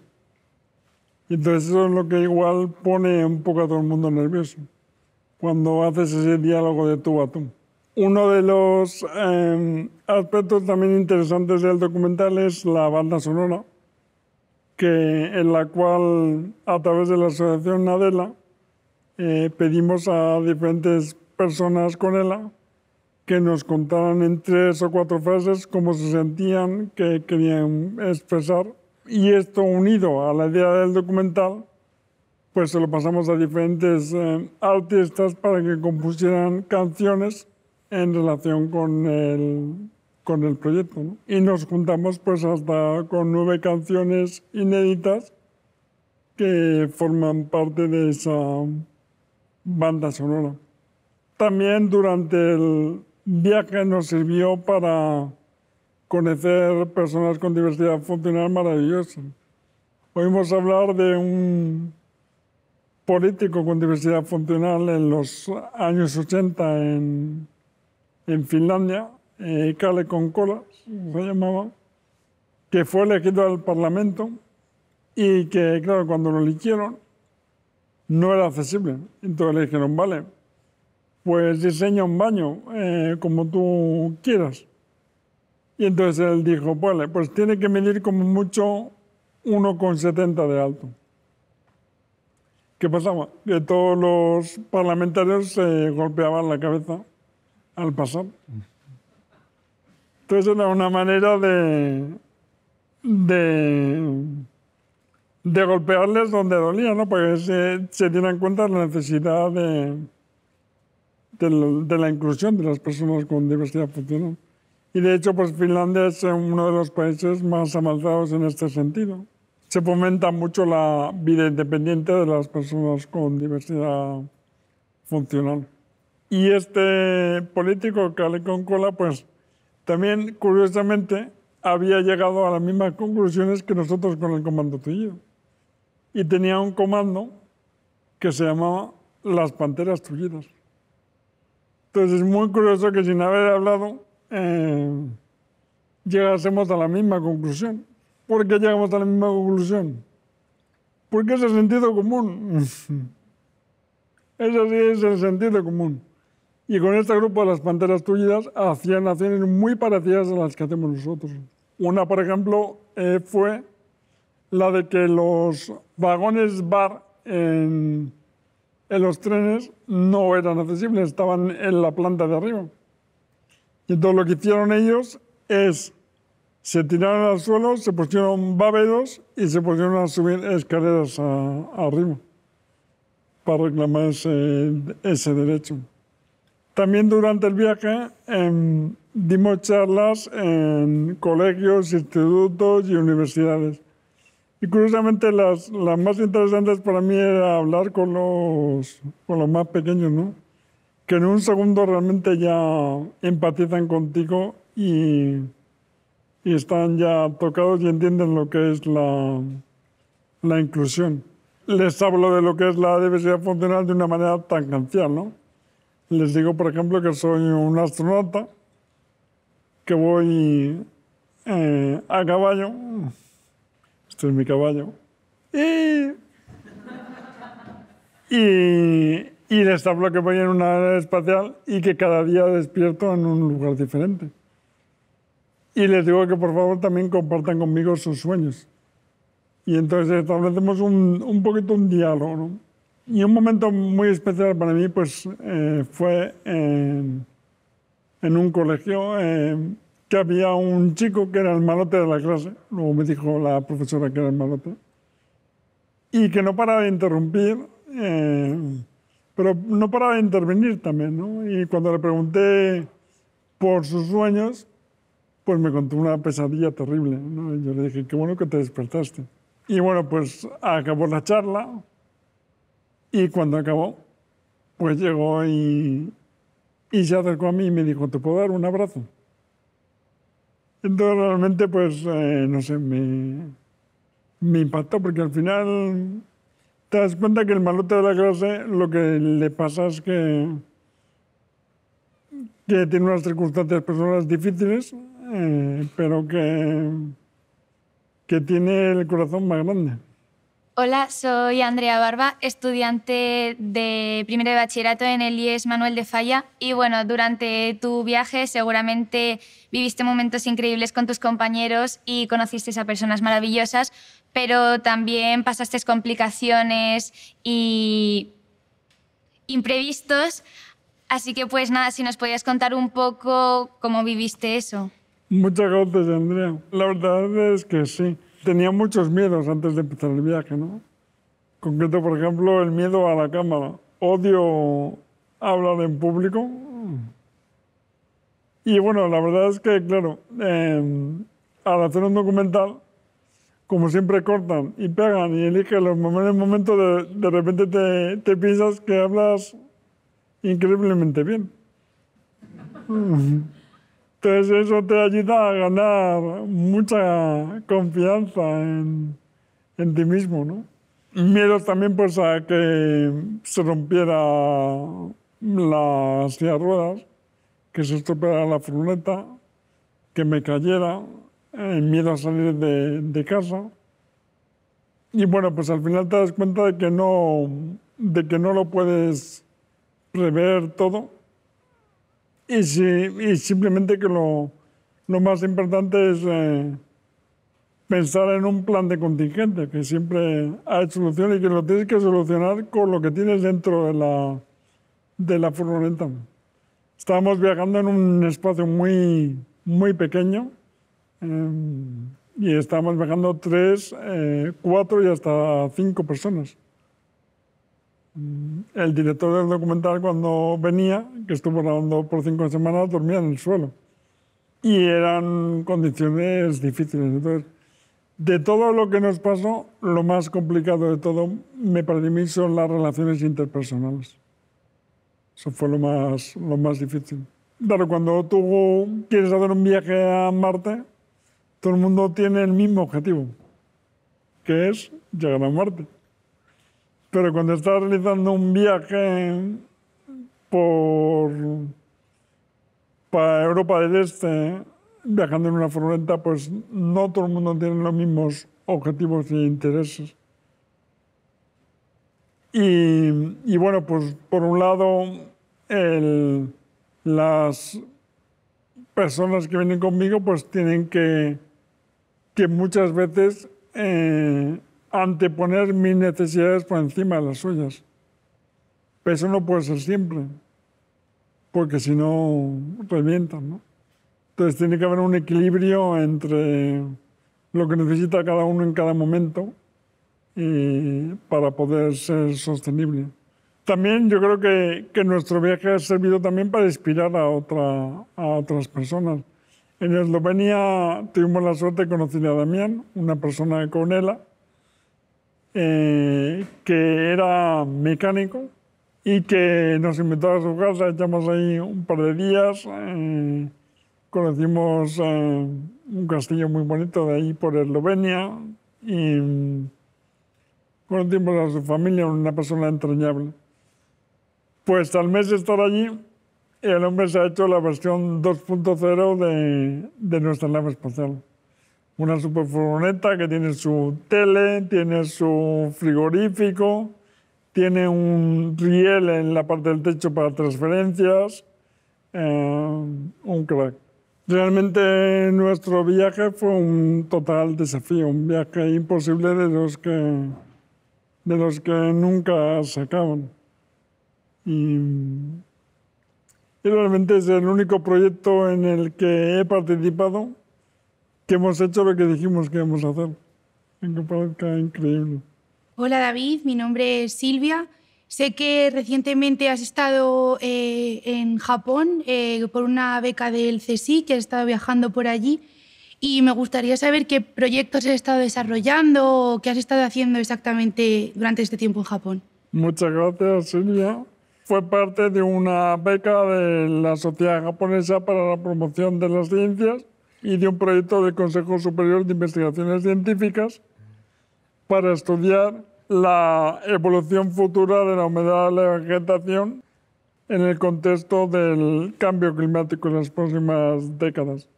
Entonces eso es lo que igual pone un poco a todo el mundo nervioso cuando haces ese diálogo de tú a tú. Uno de los em, aspectos también interesantes del documental es la banda sonora, que, en la cual a través de la Asociación Nadela eh, pedimos a diferentes personas con ella que nos contaran en tres o cuatro frases cómo se sentían, qué querían expresar. Y esto unido a la idea del documental, pues se lo pasamos a diferentes eh, artistas para que compusieran canciones en relación con el, con el proyecto. Y nos juntamos pues hasta con nueve canciones inéditas que forman parte de esa banda sonora. También durante el, viaje nos sirvió para conocer personas con diversidad funcional maravillosa. Oímos hablar de un político con diversidad funcional en los años 80 en, Finlandia, eh, Kale Konkola, se llamaba, que fue elegido al Parlamento y que, claro, cuando lo eligieron no era accesible. Entonces le dijeron, vale, pues diseña un baño eh, como tú quieras. Y entonces él dijo, vale, pues tiene que medir como mucho 1,70 de alto. ¿Qué pasaba? Que todos los parlamentarios se golpeaban la cabeza al pasar. Entonces era una manera de, de, golpearles donde dolía, ¿no? Porque se, tiene en cuenta la necesidad de, de la, inclusión de las personas con diversidad funcional. Pues, y de hecho, pues Finlandia es eh, uno de los países más avanzados en este sentido. Se fomenta mucho la vida independiente de las personas con diversidad funcional. Y este político, Kale Concola, pues también, curiosamente, había llegado a las mismas conclusiones que nosotros con el comando tullido. Y tenía un comando que se llamaba Las Panteras Tullidas. Entonces es muy curioso que sin haber hablado eh, llegásemos a la misma conclusión. ¿Por qué llegamos a la misma conclusión? Porque es el sentido común. Ese sí es el sentido común. Y con este grupo de las panteras tullidas hacían acciones muy parecidas a las que hacemos nosotros. Una, por ejemplo, eh, fue la de que los vagones bar en eh, los trenes no eran accesibles, estaban en la planta de arriba. Y entonces lo que hicieron ellos es, se tiraron al suelo, se pusieron bábedos y se pusieron a subir escaleras arriba para reclamar ese, derecho. También durante el viaje em, dimos charlas en colegios, institutos y universidades y curiosamente las, más interesantes para mí era hablar con los, con los más pequeños, ¿no? Que en un segundo realmente ya empatizan contigo y, y están ya tocados y entienden lo que es la, inclusión. Les hablo de lo que es la diversidad funcional de una manera tangencial, ¿no? Les digo, por ejemplo, que soy un astronauta, que voy eh, a caballo es mi caballo. Y, y, y que voy en una área espacial y que cada día despierto en un lugar diferente. Y les digo que por favor también compartan conmigo sus sueños. Y entonces establecemos un, un poquito un diálogo. Y un momento muy especial para mí pues, eh, fue en un colegio. Eh, que había un chico que era el malote de la clase, luego me dijo la profesora que era el malote, y que no paraba de interrumpir, eh, pero no paraba de intervenir también, ¿no? Y cuando le pregunté por sus sueños, pues me contó una pesadilla terrible, ¿no? yo le dije, qué bueno que te despertaste. Y bueno, pues acabó la charla, y cuando acabó, pues llegó y, y se acercó a mí y me dijo, ¿te puedo dar un abrazo? Entonces realmente, pues, eh, no sé, me, impactó porque al final te das cuenta que el malote de la clase lo que le pasa es que, tiene unas circunstancias personales difíciles, eh, pero que tiene el corazón más grande. Hola, soy Andrea Barba, estudiante de primero de bachillerato en el IES Manuel de Falla. Y bueno, durante tu viaje seguramente viviste momentos increíbles con tus compañeros y conociste a personas maravillosas, pero también pasaste complicaciones y imprevistos. Así que pues nada, si nos podías contar un poco cómo viviste eso. Muchas gracias, Andrea. La verdad es que sí tenía muchos miedos antes de empezar el viaje, ¿no? Concreto, por ejemplo, el miedo a la cámara. Odio hablar en público. Y bueno, la verdad es que, claro, em, al hacer un documental, como siempre cortan y pegan y eligen los momentos, de, de repente te, te piensas que hablas increíblemente bien. Entonces eso te ayuda a ganar mucha confianza en, ti mismo, ¿no? Miedo también pues, a que se rompiera las silla ruedas, que se estropeara la fruleta, que me cayera, eh, miedo a salir de, casa. Y bueno, pues al final te das cuenta de que no, de que no lo puedes prever todo y, y simplemente que lo, más importante es eh, pensar en un plan de contingente, que siempre hay soluciones y que lo tienes que solucionar con lo que tienes dentro de la, de la furgoneta. Estábamos viajando en un espacio muy, muy pequeño. Em, y estábamos viajando tres, eh, cuatro y hasta cinco personas. Mm, el director del documental cuando venía, que estuvo grabando por cinco semanas, dormía en el suelo. Y eran condiciones difíciles. Entonces, de todo lo que nos pasó, lo más complicado de todo, me parece a mí, son las relaciones interpersonales. Eso fue lo más, lo más difícil. Claro, cuando tú quieres hacer un viaje a Marte, todo el mundo tiene el mismo objetivo, que es llegar a Marte. Pero cuando estás realizando un viaje por para Europa del Este, viajando en una furgoneta, pues no todo el mundo tiene los mismos objetivos e intereses. Y, bueno, pues por un lado, las personas que vienen conmigo pues tienen que, que muchas veces eh, anteponer mis necesidades por encima de las suyas. Pero eso no puede ser siempre, porque si no, revientan, ¿no? Entonces tiene que haber un equilibrio entre lo que necesita cada uno en cada momento y para poder ser sostenible. También yo creo que, que nuestro viaje ha servido también para inspirar a, otra, a otras personas. En Eslovenia tuvimos la suerte de conocer a Damián, una persona de Conela, eh, que era mecánico y que nos invitó a su casa, echamos ahí un par de días, eh, conocimos eh, un castillo muy bonito de ahí por Eslovenia y mm, conocimos a su familia, una persona entrañable. Pues al mes de estar allí, el hombre se ha hecho la versión 2.0 de, de nuestra nave espacial una superfurgoneta que tiene su tele, tiene su frigorífico, tiene un riel en la parte del techo para transferencias. Eh, un crack. Realmente nuestro viaje fue un total desafío, un viaje imposible de los que, de los que nunca se acaban. y realmente es el único proyecto en el que he participado hemos hecho lo que dijimos que íbamos a hacer. Aunque parezca increíble. Hola David, mi nombre es Silvia. Sé que recientemente has estado eh, en Japón eh, por una beca del CSI, que has estado viajando por allí. Y me gustaría saber qué proyectos has estado desarrollando o qué has estado haciendo exactamente durante este tiempo en Japón. Muchas gracias, Silvia. Fue parte de una beca de la Sociedad Japonesa para la Promoción de las Ciencias de un proyecto del Consejo Superior de Investigaciones Científicas para estudiar la evolución futura de la humedad de la vegetación en el contexto del cambio climático en las próximas décadas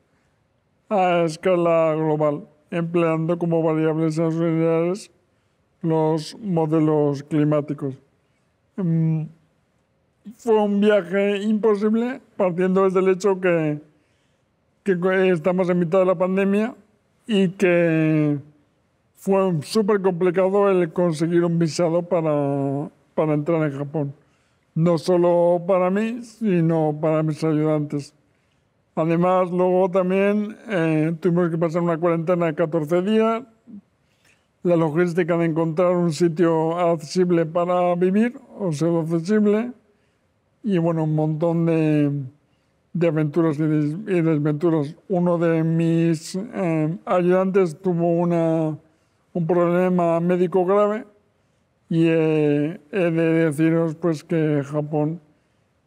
a escala global, empleando como variables auxiliares los modelos climáticos. Mm, fue un viaje imposible partiendo desde el hecho que que estamos en mitad de la pandemia y que fue súper complicado el conseguir un visado para, para entrar en Japón. No solo para mí, sino para mis ayudantes. Además, luego también eh, tuvimos que pasar una cuarentena de 14 días. La logística de encontrar un sitio accesible para vivir, o sea, accesible. Y bueno, un montón de, de aventuras y, desventuras. Uno de mis em, ayudantes tuvo una, un problema médico grave y eh, he de deciros pues, que Japón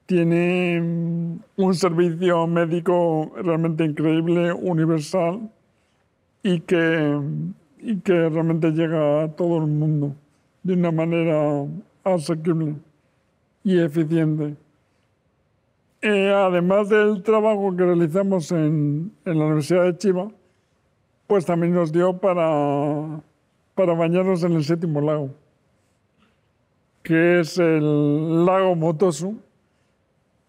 tiene mm, un servicio médico realmente increíble, universal y que, y que realmente llega a todo el mundo de una manera asequible y eficiente. Eh, además del trabajo que realizamos en, la Universidad de Chiva, pues también nos dio para, para bañarnos en el séptimo lago, que es el lago Motosu,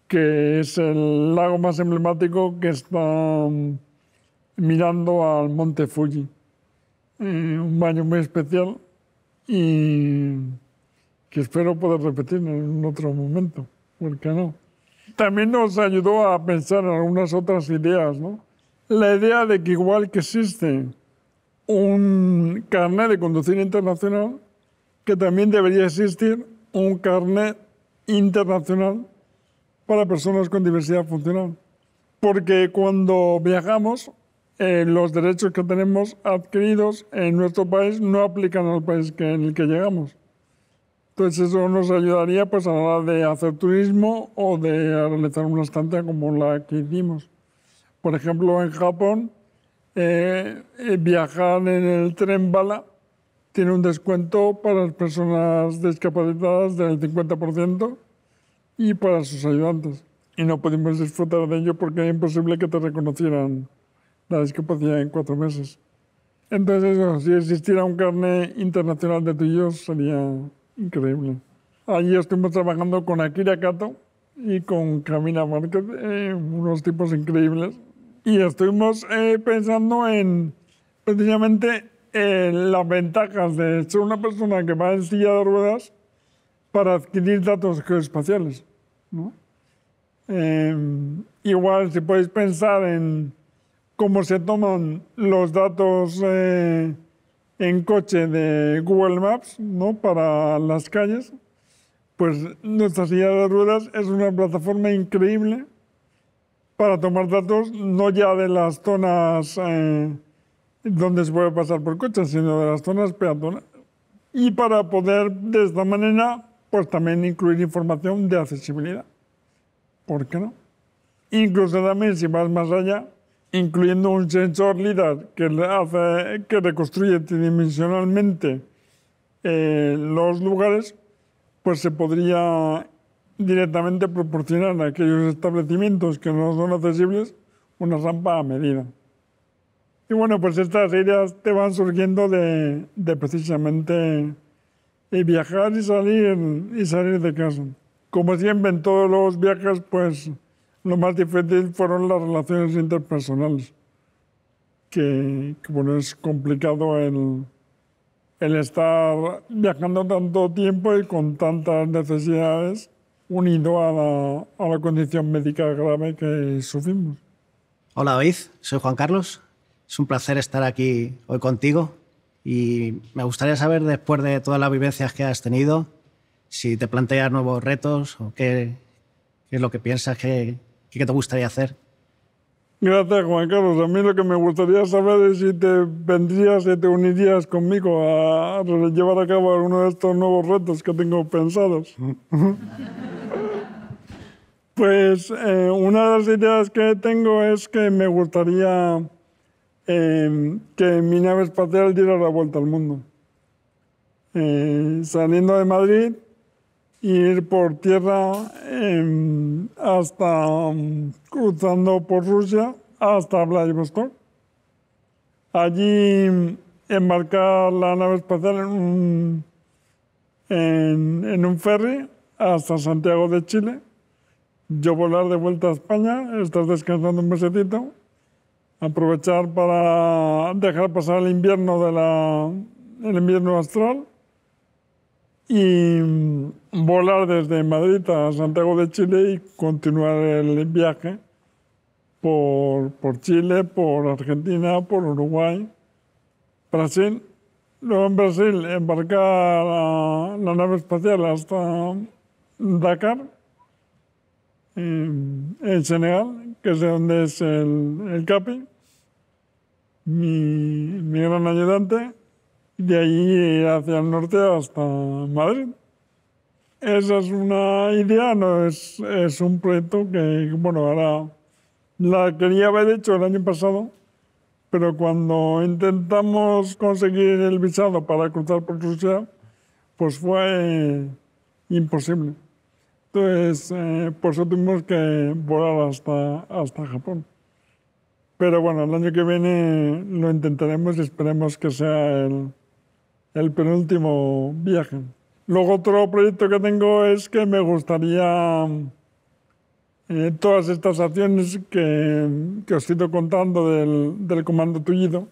que es el lago más emblemático que está mm, mirando al monte Fuji. Eh, un baño muy especial y que espero poder repetir en otro momento, porque no? también nos ayudó a pensar en algunas otras ideas, ¿no? La idea de que igual que existe un carnet de conducir internacional, que también debería existir un carnet internacional para personas con diversidad funcional. Porque cuando viajamos, eh, los derechos que tenemos adquiridos en nuestro país no aplican al país en el que llegamos. Entonces pues eso nos ayudaría pues a la hora de hacer turismo o de realizar una estancia como la que hicimos. Por ejemplo, en Japón, eh, eh, viajar en el tren bala tiene un descuento para las personas discapacitadas del 50% y para sus ayudantes. Y no pudimos disfrutar de ello porque era imposible que te reconocieran la discapacidad en cuatro meses. Entonces, si existiera un carnet internacional de tuyos, sería Increíble. Allí estuvimos trabajando con Akira Kato y con Camila Márquez, eh, unos tipos increíbles. Y estuvimos eh, pensando en precisamente eh, las ventajas de ser una persona que va en silla de ruedas para adquirir datos geoespaciales. Em, igual, si podéis pensar en cómo se toman los datos en coche de Google Maps ¿no? para las calles, pues nuestra silla de ruedas es una plataforma increíble para tomar datos no ya de las zonas eh, donde se puede pasar por coche, sino de las zonas peatonales. Y para poder de esta manera, pues también incluir información de accesibilidad. ¿Por qué no? Incluso también si vas más allá, incluyendo un sensor LIDAR que, hace, que reconstruye tridimensionalmente eh, los lugares, pues se podría directamente proporcionar a aquellos establecimientos que no son accesibles una rampa a medida. Y bueno, pues estas ideas te van surgiendo de, de precisamente eh, viajar y salir, y salir de casa. Como siempre en todos los viajes, pues lo más difícil fueron las relaciones interpersonales, que, bueno, es complicado el, estar viajando tanto tiempo y con tantas necesidades unido a la, condición médica grave que sufrimos. Hola David, soy Juan Carlos. Es un placer estar aquí hoy contigo y me gustaría saber, después de todas las vivencias que has tenido, si te planteas nuevos retos o qué es lo que piensas que, ¿Qué te gustaría hacer? Gracias, Juan Carlos. A mí lo que me gustaría saber es si te vendrías y te unirías conmigo a llevar a cabo alguno de estos nuevos retos que tengo pensados. pues eh, una de las ideas que tengo es que me gustaría em, que mi nave espacial diera la vuelta al mundo. Eh, saliendo de Madrid, ir por tierra em, hasta mm, cruzando por Rusia hasta Vladivostok. Allí mm, embarcar la nave espacial en un, en, un ferry hasta Santiago de Chile. Yo volar de vuelta a España, estar descansando un mesecito, aprovechar para dejar pasar el invierno de el invierno astral y mm, volar desde Madrid a Santiago de Chile y continuar el viaje por, Chile, por Argentina, por Uruguay, Brasil. Luego en Brasil embarcar la nave espacial hasta Dakar, eh, en Senegal, que es donde es el, CAPI, mi gran ayudante de allí hacia el norte hasta Madrid. Esa es una idea, no es, es un proyecto que, bueno, ahora la quería haber hecho el año pasado, pero cuando intentamos conseguir el visado para cruzar por Rusia, pues fue imposible. Entonces, eh, por eso tuvimos que volar hasta, hasta Japón. Pero bueno, el año que viene lo intentaremos y esperemos que sea el, el penúltimo viaje. Luego otro proyecto que tengo es que me gustaría eh, todas estas acciones que, os he ido contando del, del comando tullido,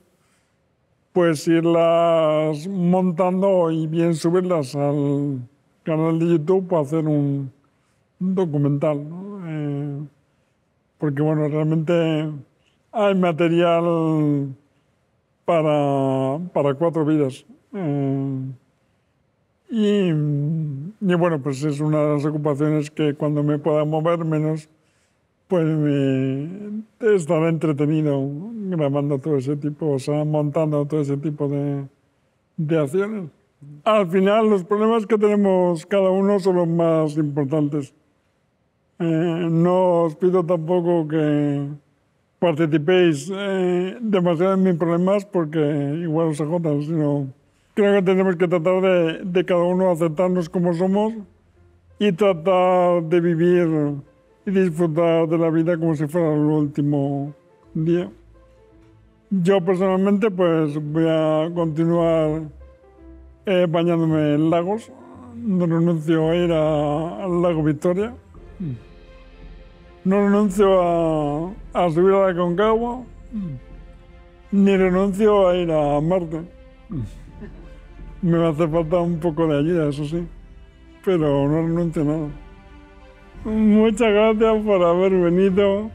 pues irlas montando y bien subirlas al canal de YouTube para hacer un, documental. Eh, porque, bueno, realmente hay material para, para cuatro vidas. Mm. y, bueno, pues es una de las ocupaciones que cuando me pueda mover menos, pues me estará entretenido grabando todo ese tipo, o sea, montando todo ese tipo de, de acciones. Al final, los problemas que tenemos cada uno son los más importantes. Eh, no os pido tampoco que participéis eh, demasiado en mis problemas porque igual os agotan, sino creo que tenemos que tratar de, cada uno aceptarnos como somos y tratar de vivir y disfrutar de la vida como si fuera el último día. Yo personalmente pues voy a continuar eh, bañándome en lagos. No renuncio a ir al lago Victoria. No renuncio a, subir a la Concagua. Mm. Ni renuncio a ir a Marte. Mm. Me va a falta un poco de ayuda, eso sí, pero no a nada. Muchas gracias por haber venido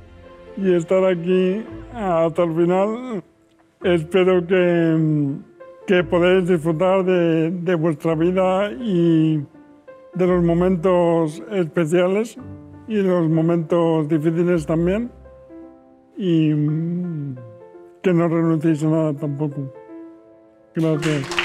y estar aquí hasta el final. Espero que, que podáis disfrutar de, vuestra vida y de los momentos especiales y los momentos difíciles también. Y mm, que no renunciéis a nada tampoco. Gracias.